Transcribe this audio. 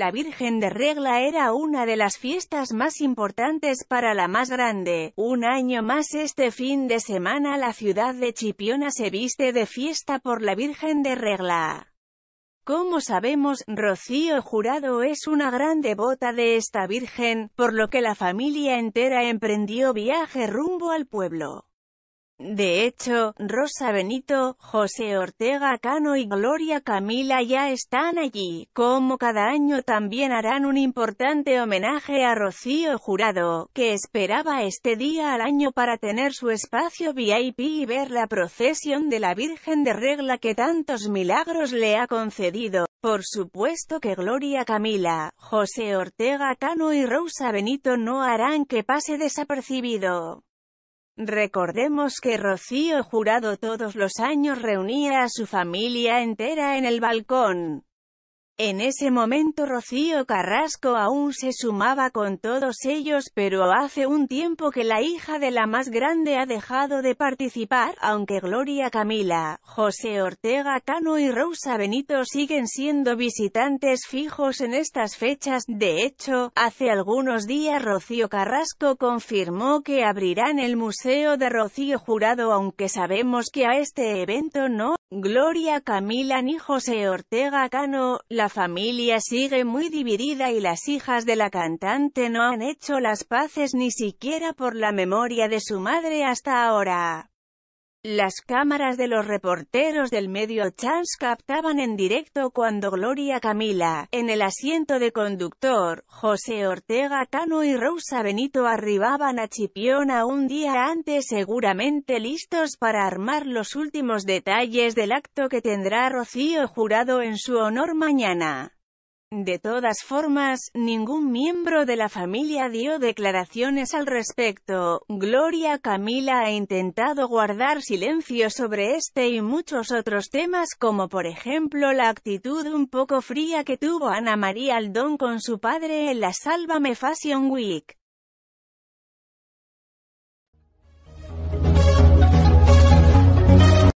la Virgen de Regla era una de las fiestas más importantes para la más grande. Un año más este fin de semana la ciudad de Chipiona se viste de fiesta por la Virgen de Regla. Como sabemos, Rocío Jurado es una gran devota de esta Virgen, por lo que la familia entera emprendió viaje rumbo al pueblo. De hecho, Rosa Benito, José Ortega Cano y Gloria Camila ya están allí, como cada año también harán un importante homenaje a Rocío Jurado, que esperaba este día al año para tener su espacio VIP y ver la procesión de la Virgen de Regla que tantos milagros le ha concedido. Por supuesto que Gloria Camila, José Ortega Cano y Rosa Benito no harán que pase desapercibido. Recordemos que Rocío Jurado todos los años reunía a su familia entera en el balcón. En ese momento Rocío Carrasco aún se sumaba con todos ellos pero hace un tiempo que la hija de la más grande ha dejado de participar, aunque Gloria Camila, José Ortega Cano y Rosa Benito siguen siendo visitantes fijos en estas fechas. De hecho, hace algunos días Rocío Carrasco confirmó que abrirán el Museo de Rocío Jurado aunque sabemos que a este evento no. Gloria Camila ni José Ortega Cano, la familia sigue muy dividida y las hijas de la cantante no han hecho las paces ni siquiera por la memoria de su madre hasta ahora. Las cámaras de los reporteros del medio Chance captaban en directo cuando Gloria Camila, en el asiento de conductor, José Ortega Cano y Rosa Benito arribaban a Chipiona un día antes seguramente listos para armar los últimos detalles del acto que tendrá Rocío Jurado en su honor mañana. De todas formas, ningún miembro de la familia dio declaraciones al respecto. Gloria Camila ha intentado guardar silencio sobre este y muchos otros temas como por ejemplo la actitud un poco fría que tuvo Ana María Aldón con su padre en la Sálvame Fashion Week.